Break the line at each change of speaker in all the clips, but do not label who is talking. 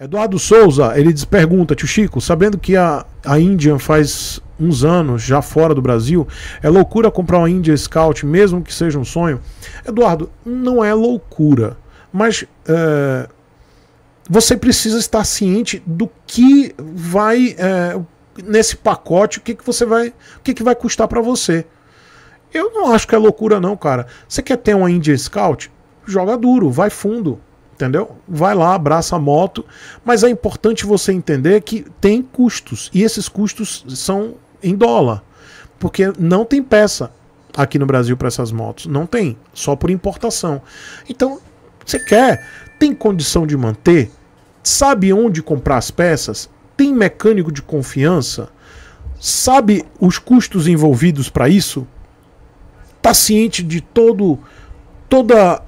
Eduardo Souza, ele diz, pergunta, tio Chico, sabendo que a, a Indian faz uns anos já fora do Brasil, é loucura comprar uma Indian Scout, mesmo que seja um sonho? Eduardo, não é loucura, mas é, você precisa estar ciente do que vai, é, nesse pacote, o que, que você vai, o que, que vai custar para você. Eu não acho que é loucura não, cara. Você quer ter uma Indian Scout? Joga duro, vai fundo entendeu? Vai lá, abraça a moto, mas é importante você entender que tem custos e esses custos são em dólar, porque não tem peça aqui no Brasil para essas motos, não tem, só por importação. Então, você quer, tem condição de manter, sabe onde comprar as peças, tem mecânico de confiança, sabe os custos envolvidos para isso, tá ciente de todo todas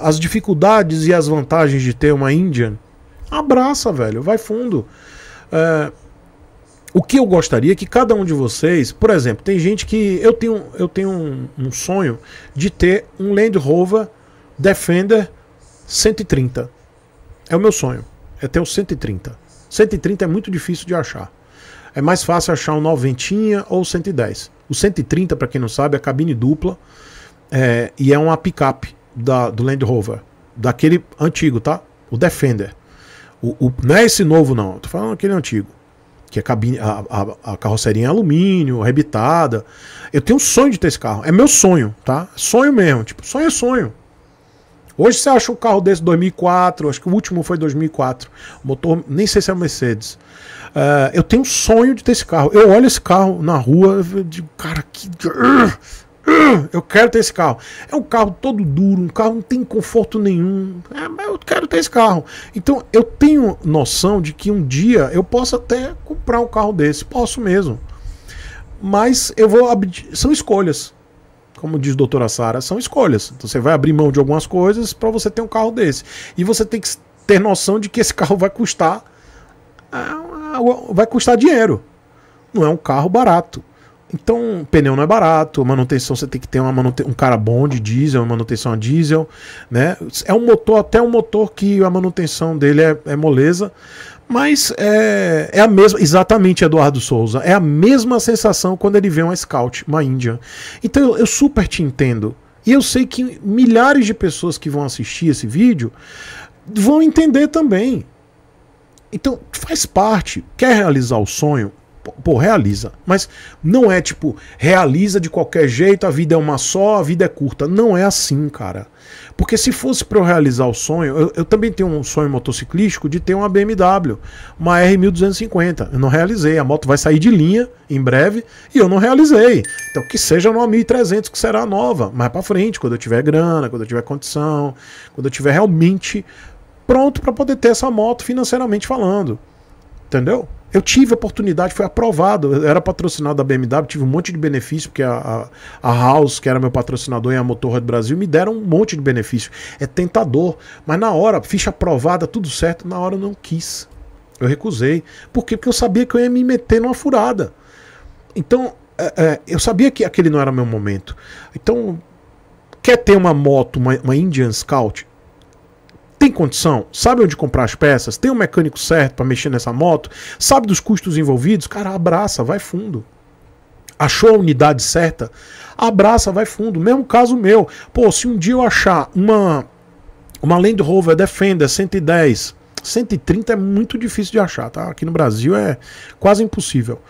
as dificuldades e as vantagens de ter uma Indian, abraça, velho, vai fundo. É, o que eu gostaria é que cada um de vocês, por exemplo, tem gente que eu tenho, eu tenho um, um sonho de ter um Land Rover Defender 130. É o meu sonho, é ter o 130. 130 é muito difícil de achar. É mais fácil achar um noventinha ou 110. O 130, para quem não sabe, é cabine dupla. É, e é uma picape da, do Land Rover, daquele antigo, tá? O Defender. O, o, não é esse novo, não. Tô falando aquele antigo. Que a, é cabine, a, a, a carroceria é alumínio, arrebitada. Eu tenho um sonho de ter esse carro. É meu sonho, tá? Sonho mesmo. Tipo, sonho é sonho. Hoje você acha um carro desse 2004, acho que o último foi 2004. Motor, nem sei se é Mercedes. Uh, eu tenho um sonho de ter esse carro. Eu olho esse carro na rua, eu digo, cara, que. eu quero ter esse carro. É um carro todo duro, um carro não tem conforto nenhum. É, mas eu quero ter esse carro. Então eu tenho noção de que um dia eu posso até comprar um carro desse, posso mesmo. Mas eu vou São escolhas. Como diz a doutora Sara, são escolhas. Então você vai abrir mão de algumas coisas para você ter um carro desse. E você tem que ter noção de que esse carro vai custar. Ah, vai custar dinheiro. Não é um carro barato. Então, pneu não é barato, manutenção você tem que ter manute... um cara bom de diesel, uma manutenção a diesel, né? É um motor, até um motor que a manutenção dele é, é moleza, mas é, é, a mesma, exatamente, Eduardo Souza, é a mesma sensação quando ele vê uma Scout, uma Índia. Então eu super te entendo. E eu sei que milhares de pessoas que vão assistir esse vídeo vão entender também. Então faz parte. Quer realizar o sonho? Pô, realiza. Mas não é tipo, realiza de qualquer jeito, a vida é uma só, a vida é curta. Não é assim, cara. Porque se fosse para eu realizar o sonho, eu, eu, também tenho um sonho motociclístico de ter uma BMW, uma R1250. Eu não realizei. A moto vai sair de linha em breve e eu não realizei. Então que seja numa 1300, que será nova, mais para frente, quando eu tiver grana, quando eu tiver condição, quando eu tiver realmente pronto para poder ter essa moto financeiramente falando. Entendeu? Eu tive oportunidade, foi aprovado. Eu era patrocinado da BMW, tive um monte de benefício, porque a, a, a House, que era meu patrocinador em a Motorra do Brasil, me deram um monte de benefício. É tentador. Mas na hora, ficha aprovada, tudo certo, na hora eu não quis. Eu recusei. Por quê? Porque eu sabia que eu ia me meter numa furada. Então, é, é, eu sabia que aquele não era meu momento. Então, quer ter uma moto, uma, uma Indian Scout? condição? Sabe onde comprar as peças? Tem o um mecânico certo para mexer nessa moto? Sabe dos custos envolvidos? Cara, abraça, vai fundo. Achou a unidade certa? Abraça, vai fundo. Mesmo caso meu. Pô, se um dia eu achar uma, uma Land Rover Defender 110, 130 é muito difícil de achar, tá? Aqui no Brasil é quase impossível.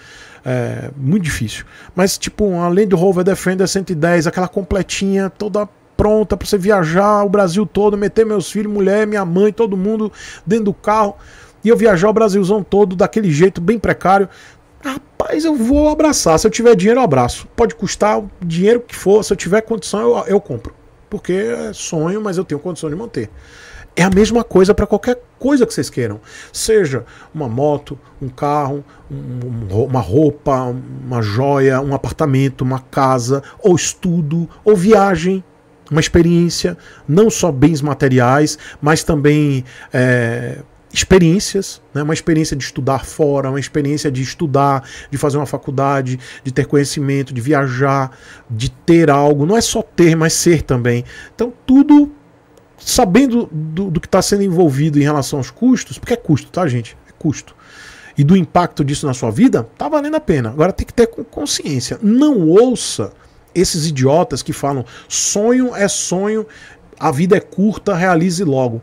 É muito difícil. Mas, tipo, uma Land Rover Defender 110, aquela completinha, toda pronta para você viajar o Brasil todo, meter meus filhos, mulher, minha mãe, todo mundo dentro do carro. E eu viajar o Brasilzão todo daquele jeito bem precário. Rapaz, eu vou abraçar. Se eu tiver dinheiro, eu abraço. Pode custar o dinheiro que for. Se eu tiver condição, eu, eu compro. Porque é sonho, mas eu tenho condição de manter. É a mesma coisa para qualquer coisa que vocês queiram. Seja uma moto, um carro, um, uma roupa, uma joia, um apartamento, uma casa, ou estudo, ou viagem uma experiência, não só bens materiais, mas também é, experiências, né? uma experiência de estudar fora, uma experiência de estudar, de fazer uma faculdade, de ter conhecimento, de viajar, de ter algo. Não é só ter, mas ser também. Então, tudo sabendo do, do que está sendo envolvido em relação aos custos, porque é custo, tá, gente? É custo. E do impacto disso na sua vida, tá valendo a pena. Agora tem que ter consciência. Não ouça esses idiotas que falam sonho é sonho, a vida é curta, realize logo.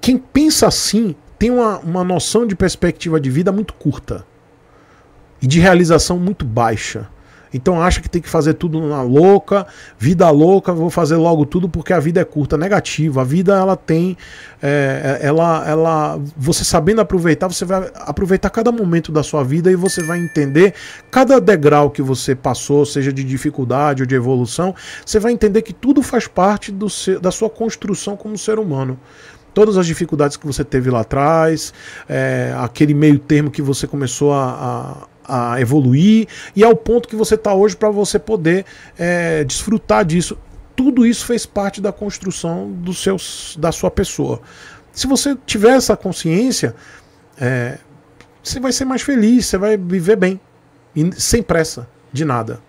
Quem pensa assim tem uma, uma noção de perspectiva de vida muito curta e de realização muito baixa. Então acha que tem que fazer tudo na louca, vida louca, vou fazer logo tudo porque a vida é curta, negativa. A vida ela tem, é, ela, ela, você sabendo aproveitar, você vai aproveitar cada momento da sua vida e você vai entender cada degrau que você passou, seja de dificuldade ou de evolução, você vai entender que tudo faz parte do ser da sua construção como ser humano todas as dificuldades que você teve lá atrás, é, aquele meio termo que você começou a, a, a evoluir e ao é ponto que você está hoje para você poder é, desfrutar disso. Tudo isso fez parte da construção do seu, da sua pessoa. Se você tiver essa consciência, é, você vai ser mais feliz, você vai viver bem, e sem pressa de nada.